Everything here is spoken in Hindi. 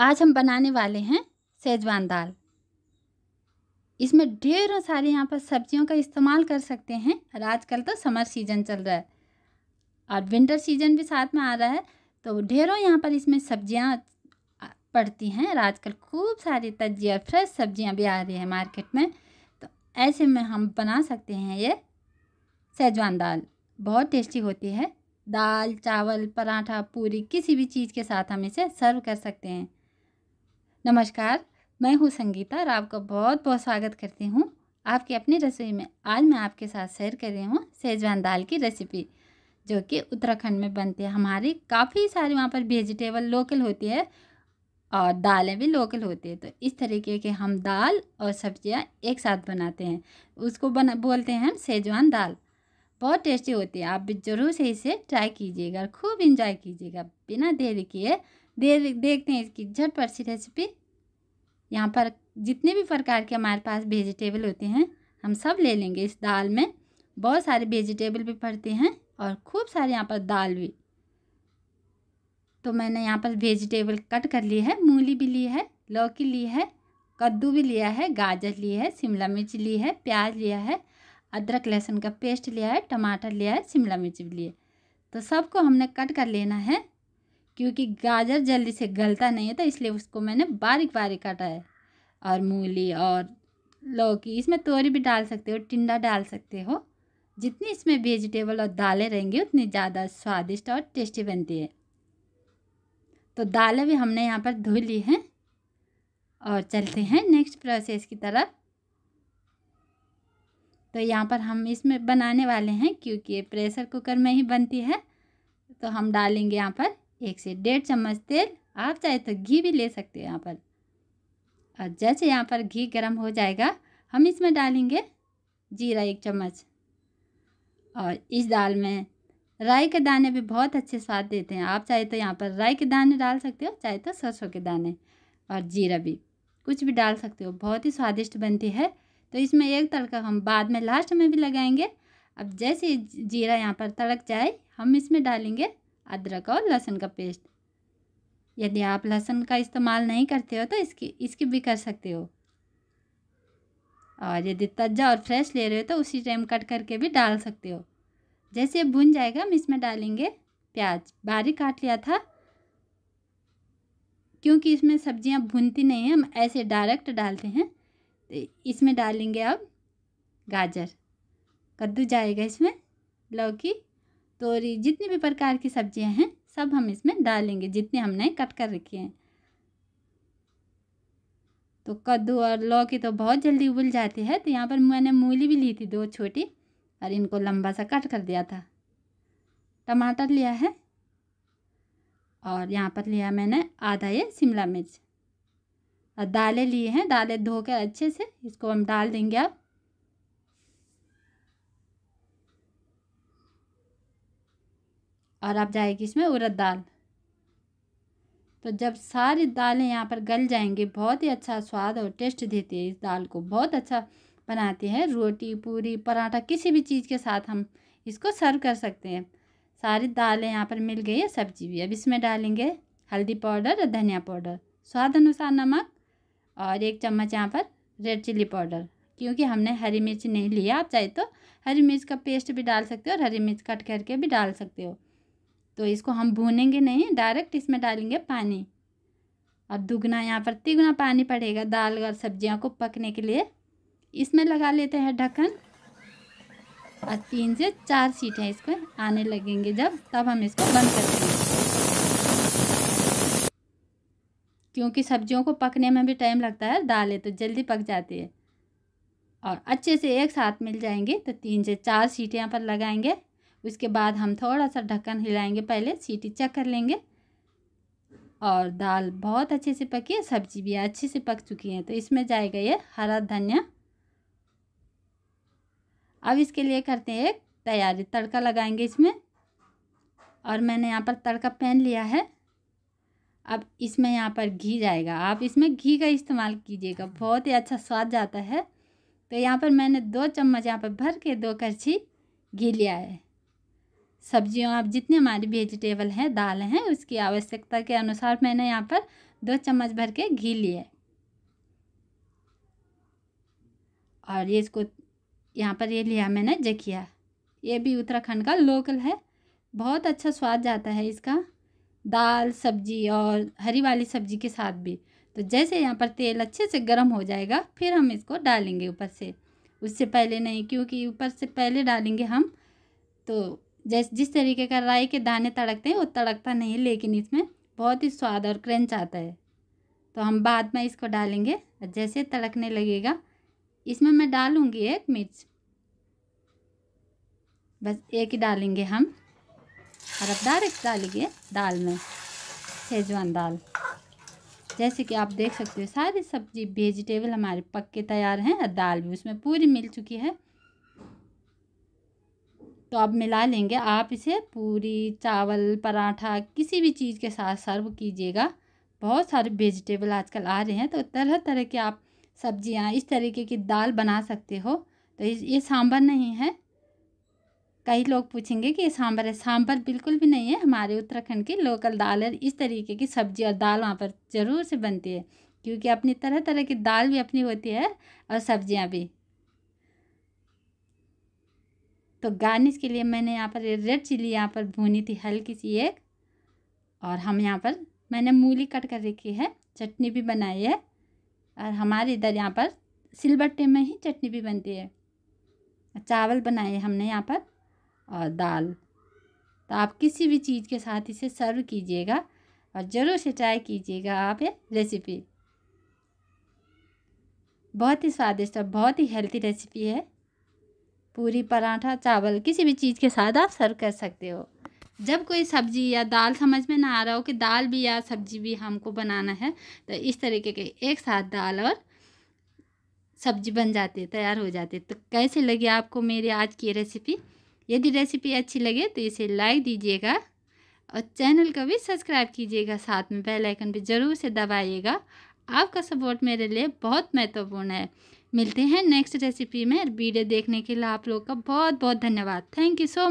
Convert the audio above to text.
आज हम बनाने वाले हैं सेजवान दाल इसमें ढेरों सारे यहाँ पर सब्जियों का इस्तेमाल कर सकते हैं और आजकल तो समर सीजन चल रहा है और विंटर सीजन भी साथ में आ रहा है तो ढेरों यहाँ पर इसमें सब्जियाँ पड़ती हैं और आजकल खूब सारी तजिया फ्रेश सब्जियाँ भी आ रही है मार्केट में तो ऐसे में हम बना सकते हैं ये सेजवान दाल बहुत टेस्टी होती है दाल चावल पराठा पूरी किसी भी चीज़ के साथ हम इसे सर्व कर सकते हैं नमस्कार मैं हूँ संगीता और आपका बहुत बहुत स्वागत करती हूँ आपके अपनी रसोई में आज मैं आपके साथ शेयर कर रही हूँ सेजवान दाल की रेसिपी जो कि उत्तराखंड में बनती है हमारी काफ़ी सारी वहाँ पर वेजिटेबल लोकल होती है और दालें भी लोकल होती है तो इस तरीके के हम दाल और सब्जियाँ एक साथ बनाते हैं उसको बना बोलते हैं हम सेजवान दाल बहुत टेस्टी होती है आप भी ज़रूर से इसे ट्राई कीजिएगा और खूब इंजॉय कीजिएगा बिना देर किए दे देखते हैं इसकी झटपट सी रेसिपी यहाँ पर जितने भी प्रकार के हमारे पास वेजिटेबल होते हैं हम सब ले लेंगे इस दाल में बहुत सारे वेजिटेबल भी पड़ते हैं और खूब सारे यहाँ पर दाल भी तो मैंने यहाँ पर वेजिटेबल कट कर लिए है मूली भी ली है लौकी ली है कद्दू भी लिया है गाजर ली है शिमला मिर्च ली है प्याज लिया है अदरक लहसुन का पेस्ट लिया है टमाटर लिया है शिमला मिर्च भी लिए तो सबको हमने कट कर लेना है क्योंकि गाजर जल्दी से गलता नहीं है तो इसलिए उसको मैंने बारीक बारीक काटा है और मूली और लौकी इसमें तोरी भी डाल सकते हो टिंडा डाल सकते हो जितनी इसमें वेजिटेबल और दालें रहेंगी उतनी ज़्यादा स्वादिष्ट और टेस्टी बनती है तो दालें भी हमने यहाँ पर धो ली हैं और चलते हैं नेक्स्ट प्रोसेस की तरफ तो यहाँ पर हम इसमें बनाने वाले हैं क्योंकि प्रेशर कुकर में ही बनती है तो हम डालेंगे यहाँ पर एक से डेढ़ चम्मच तेल आप चाहे तो घी भी ले सकते हो यहाँ पर और जैसे यहाँ पर घी गर्म हो जाएगा हम इसमें डालेंगे जीरा एक चम्मच और इस दाल में राई के दाने भी बहुत अच्छे स्वाद देते हैं आप चाहे तो यहाँ पर राई के दाने डाल सकते हो चाहे तो सरसों के दाने और जीरा भी कुछ भी डाल सकते हो बहुत ही स्वादिष्ट बनती है तो इसमें एक तड़का हम बाद में लास्ट में भी लगाएंगे अब जैसे जीरा यहाँ पर तड़क जाए हम इसमें डालेंगे अदरक और लहसुन का पेस्ट यदि आप लहसुन का इस्तेमाल नहीं करते हो तो इसकी इसकी भी कर सकते हो और यदि तजा और फ्रेश ले रहे हो तो उसी टाइम कट करके भी डाल सकते हो जैसे भुन जाएगा हम इसमें डालेंगे प्याज बारीक काट लिया था क्योंकि इसमें सब्जियां भुनती नहीं हैं हम ऐसे डायरेक्ट डालते हैं तो इसमें डालेंगे अब गाजर कद्दू जाएगा इसमें लौकी तोरी जितनी भी प्रकार की सब्जियां हैं सब हम इसमें डालेंगे जितने हमने कट कर रखी हैं तो कद्दू और लौकी तो बहुत जल्दी उबल जाती है तो यहाँ पर मैंने मूली भी ली थी दो छोटी और इनको लंबा सा कट कर दिया था टमाटर लिया है और यहाँ पर लिया मैंने आधा ये शिमला मिर्च और दालें लिए हैं दालें धोकर अच्छे से इसको हम डाल देंगे अब और अब जाएगी इसमें उड़द दाल तो जब सारी दालें यहाँ पर गल जाएंगी बहुत ही अच्छा स्वाद और टेस्ट देती है इस दाल को बहुत अच्छा बनाती है रोटी पूरी पराठा किसी भी चीज़ के साथ हम इसको सर्व कर सकते हैं सारी दालें यहाँ पर मिल गई है सब्जी भी अब इसमें डालेंगे हल्दी पाउडर और धनिया पाउडर स्वाद अनुसार नमक और एक चम्मच यहाँ पर रेड चिल्ली पाउडर क्योंकि हमने हरी मिर्च नहीं लिया आप चाहे तो हरी मिर्च का पेस्ट भी डाल सकते हो और हरी मिर्च कट करके भी डाल सकते हो तो इसको हम भूनेंगे नहीं डायरेक्ट इसमें डालेंगे पानी और दुगना यहाँ पर तिगुना पानी पड़ेगा दाल और सब्जियों को पकने के लिए इसमें लगा लेते हैं ढक्कन और तीन से चार सीटें इसको आने लगेंगे जब तब हम इसको बंद कर देंगे क्योंकि सब्जियों को पकने में भी टाइम लगता है दालें तो जल्दी पक जाती है और अच्छे से एक साथ मिल जाएंगे तो तीन से चार सीटें यहाँ पर लगाएंगे उसके बाद हम थोड़ा सा ढक्कन हिलाएंगे पहले सीटी चेक कर लेंगे और दाल बहुत अच्छे से पकी है सब्जी भी अच्छे से पक चुकी है तो इसमें जाएगा ये हरा धनिया अब इसके लिए करते हैं तैयारी तड़का लगाएंगे इसमें और मैंने यहाँ पर तड़का पैन लिया है अब इसमें यहाँ पर घी जाएगा आप इसमें घी का इस्तेमाल कीजिएगा बहुत ही अच्छा स्वाद जाता है तो यहाँ पर मैंने दो चम्मच यहाँ पर भर के दो करछी घी लिया है सब्जियों आप जितने हमारी वेजिटेबल हैं दाल हैं उसकी आवश्यकता के अनुसार मैंने यहाँ पर दो चम्मच भर के घी लिए और ये इसको यहाँ पर ये लिया मैंने जखिया ये भी उत्तराखंड का लोकल है बहुत अच्छा स्वाद जाता है इसका दाल सब्जी और हरी वाली सब्जी के साथ भी तो जैसे यहाँ पर तेल अच्छे से गर्म हो जाएगा फिर हम इसको डालेंगे ऊपर से उससे पहले नहीं क्योंकि ऊपर से पहले डालेंगे हम तो जैसे जिस तरीके का राई के दाने तड़कते हैं वो तड़कता नहीं है लेकिन इसमें बहुत ही स्वाद और क्रंच आता है तो हम बाद में इसको डालेंगे जैसे तड़कने लगेगा इसमें मैं डालूँगी एक मिर्च बस एक ही डालेंगे हम और अब डायरेक्ट डालिए दाल में शेजवान दाल जैसे कि आप देख सकते हो सारी सब्जी वेजिटेबल हमारे पक के तैयार हैं और दाल भी उसमें पूरी मिल चुकी है तो अब मिला लेंगे आप इसे पूरी चावल पराठा किसी भी चीज़ के साथ सर्व कीजिएगा बहुत सारे वेजिटेबल आजकल आ रहे हैं तो तरह तरह के आप सब्जियां इस तरीके की दाल बना सकते हो तो ये सांभर नहीं है कई लोग पूछेंगे कि ये सांभर है सांभर बिल्कुल भी नहीं है हमारे उत्तराखंड की लोकल दाल है इस तरीके की सब्जी और दाल वहाँ पर ज़रूर से बनती है क्योंकि अपनी तरह तरह की दाल भी अपनी होती है और सब्जियाँ भी तो गार्निश के लिए मैंने यहाँ पर रेड चिली यहाँ पर भूनी थी हल्की सी एक और हम यहाँ पर मैंने मूली कट कर रखी है चटनी भी बनाई है और हमारे इधर यहाँ पर सिलबट्टे में ही चटनी भी बनती है चावल बनाए हमने यहाँ पर और दाल तो आप किसी भी चीज़ के साथ इसे सर्व कीजिएगा और ज़रूर से ट्राई कीजिएगा आप ये रेसिपी बहुत ही स्वादिष्ट और बहुत ही हेल्थी रेसिपी है पूरी पराठा चावल किसी भी चीज़ के साथ आप सर्व कर सकते हो जब कोई सब्ज़ी या दाल समझ में ना आ रहा हो कि दाल भी या सब्ज़ी भी हमको बनाना है तो इस तरीके के एक साथ दाल और सब्जी बन जाती तैयार हो जाती तो कैसे लगी आपको मेरी आज की रेसिपी यदि रेसिपी अच्छी लगे तो इसे लाइक दीजिएगा और चैनल को भी सब्सक्राइब कीजिएगा साथ में बेल आइकन भी ज़रूर से दबाइएगा आपका सपोर्ट मेरे लिए बहुत महत्वपूर्ण है मिलते हैं नेक्स्ट रेसिपी में वीडियो देखने के लिए आप लोग का बहुत बहुत धन्यवाद थैंक यू सो मच